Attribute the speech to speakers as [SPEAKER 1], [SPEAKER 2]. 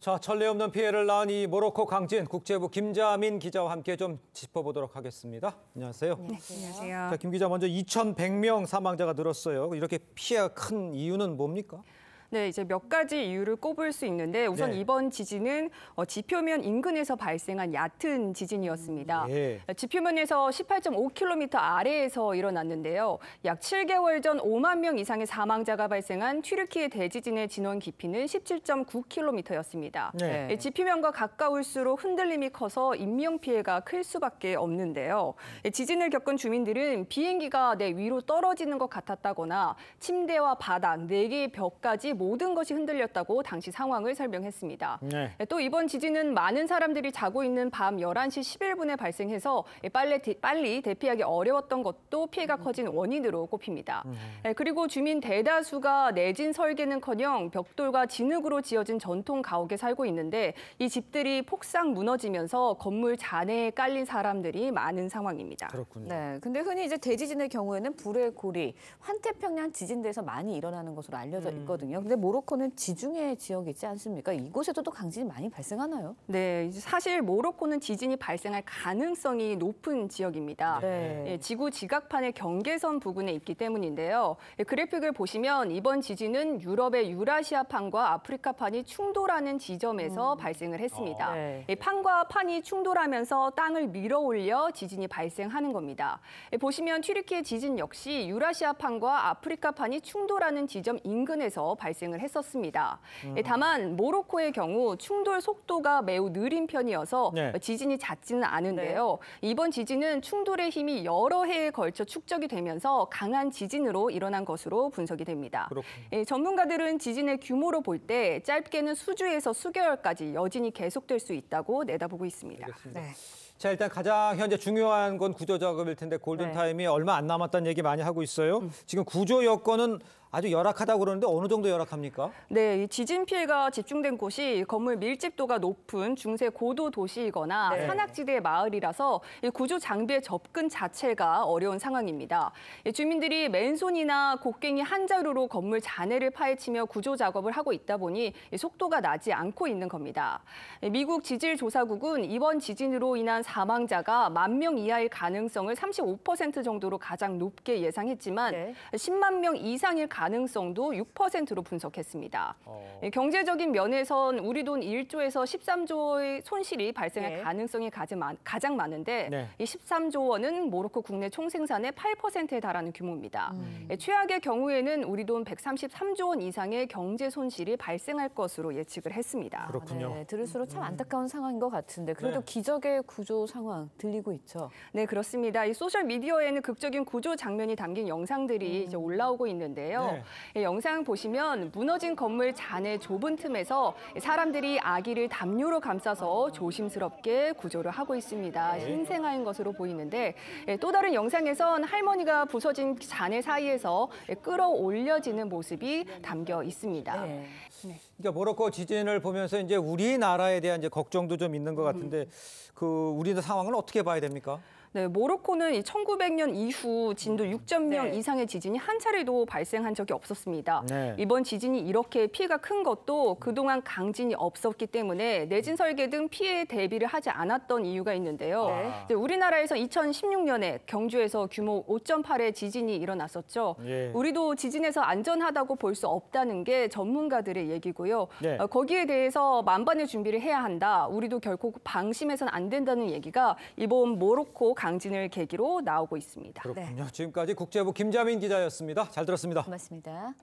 [SPEAKER 1] 자, 전례 없는 피해를 낳은 이 모로코 강진 국제부 김자민 기자와 함께 좀 짚어보도록 하겠습니다. 안녕하세요. 네, 네,
[SPEAKER 2] 안녕하세요. 자,
[SPEAKER 1] 김 기자 먼저 2,100명 사망자가 늘었어요. 이렇게 피해가 큰 이유는 뭡니까?
[SPEAKER 2] 네, 이제 몇 가지 이유를 꼽을 수 있는데 우선 네. 이번 지진은 어, 지표면 인근에서 발생한 얕은 지진이었습니다. 네. 지표면에서 18.5km 아래에서 일어났는데요. 약 7개월 전 5만 명 이상의 사망자가 발생한 튀르키의 대지진의 진원 깊이는 17.9km였습니다. 네. 예, 지표면과 가까울수록 흔들림이 커서 인명 피해가 클 수밖에 없는데요. 예, 지진을 겪은 주민들은 비행기가 내 위로 떨어지는 것 같았다거나 침대와 바닥, 네 개의 벽까지 모든 것이 흔들렸다고 당시 상황을 설명했습니다. 네. 네. 또 이번 지진은 많은 사람들이 자고 있는 밤 11시 11분에 발생해서 빨리, 빨리 대피하기 어려웠던 것도 피해가 음. 커진 원인으로 꼽힙니다. 음. 네. 그리고 주민 대다수가 내진 설계는커녕 벽돌과 진흙으로 지어진 전통 가옥에 살고 있는데 이 집들이 폭삭 무너지면서 건물 잔해에 깔린 사람들이 많은 상황입니다. 그렇군요. 네, 근데 흔히 이제 대지진의 경우에는 불의 고리, 환태평양 지진대에서 많이 일어나는 것으로 알려져 음. 있거든요. 근데 모로코는 지중해 지역이지 않습니까? 이곳에서도 강진이 많이 발생하나요? 네, 사실 모로코는 지진이 발생할 가능성이 높은 지역입니다. 네. 예, 지구 지각판의 경계선 부근에 있기 때문인데요. 예, 그래픽을 보시면 이번 지진은 유럽의 유라시아판과 아프리카판이 충돌하는 지점에서 음. 발생을 했습니다. 어, 네. 예, 판과 판이 충돌하면서 땅을 밀어올려 지진이 발생하는 겁니다. 예, 보시면 튀르키의 지진 역시 유라시아판과 아프리카판이 충돌하는 지점 인근에서 발생 발생을 했었습니다. 음. 예, 다만 모로코의 경우 충돌 속도가 매우 느린 편이어서 네. 지진이 잦지는 않은데요. 네. 이번 지진은 충돌의 힘이 여러 해에 걸쳐 축적이 되면서 강한 지진으로 일어난 것으로 분석이 됩니다. 예, 전문가들은 지진의 규모로 볼 때 짧게는 수주에서 수개월까지 여진이 계속될 수 있다고 내다보고 있습니다. 알겠습니다. 네.
[SPEAKER 1] 자 일단 가장 현재 중요한 건 구조 작업일 텐데 골든 네. 타임이 네. 얼마 안 남았다는 얘기 많이 하고 있어요. 음. 지금 구조 여건은 아주 열악하다고 그러는데 어느 정도 열악합니까?
[SPEAKER 2] 네, 이 지진 피해가 집중된 곳이 건물 밀집도가 높은 중세 고도 도시이거나 네. 산악지대의 마을이라서 이 구조 장비의 접근 자체가 어려운 상황입니다. 주민들이 맨손이나 곡괭이 한 자루로 건물 잔해를 파헤치며 구조 작업을 하고 있다 보니 속도가 나지 않고 있는 겁니다. 미국 지질조사국은 이번 지진으로 인한 사망자가 만 명 이하일 가능성을 35% 정도로 가장 높게 예상했지만 네. 10만 명 이상일 가능성도 6%로 분석했습니다. 어... 예, 경제적인 면에선 우리 돈 1조에서 13조의 손실이 발생할 네. 가능성이 가장 많은데 네. 이 13조 원은 모로코 국내 총생산의 8%에 달하는 규모입니다. 음... 예, 최악의 경우에는 우리 돈 133조 원 이상의 경제 손실이 발생할 것으로 예측을 했습니다. 그렇군요. 아, 네, 들을수록 참 음. 안타까운 상황인 것 같은데 그래도 네. 기적의 구조 상황 들리고 있죠. 네, 그렇습니다. 이 소셜 미디어에는 극적인 구조 장면이 담긴 영상들이 음. 이제 올라오고 있는데요. 네. 영상 보시면 무너진 건물 잔의 좁은 틈에서 사람들이 아기를 담요로 감싸서 조심스럽게 구조를 하고 있습니다. 네. 신생아인 것으로 보이는데 예, 또 다른 영상에선 할머니가 부서진 잔의 사이에서 예, 끌어올려지는 모습이 담겨 있습니다. 네. 네.
[SPEAKER 1] 그러니까 모로코 지진을 보면서 이제 우리나라에 대한 이제 걱정도 좀 있는 것 음. 같은데 음. 그 우리 벌어 상황을 어떻게 봐야 됩니까?
[SPEAKER 2] 네, 모로코는 1900년 이후 진도 6.0 음, 네. 이상의 지진이 한 차례도 발생한 적이 없었습니다. 네. 이번 지진이 이렇게 피해가 큰 것도 그동안 강진이 없었기 때문에 내진 설계 등 피해 대비를 하지 않았던 이유가 있는데요. 네. 우리나라에서 2016년에 경주에서 규모 5.8의 지진이 일어났었죠. 예. 우리도 지진에서 안전하다고 볼 수 없다는 게 전문가들의 얘기고요. 네. 어, 거기에 대해서 만반의 준비를 해야 한다. 우리도 결코 방심해서는 안 된다는 얘기가 이번 모로코 강진을 계기로 나오고 있습니다. 그렇군요.
[SPEAKER 1] 네. 지금까지 국제부 김자민 기자였습니다. 잘 들었습니다. 고맙습니다.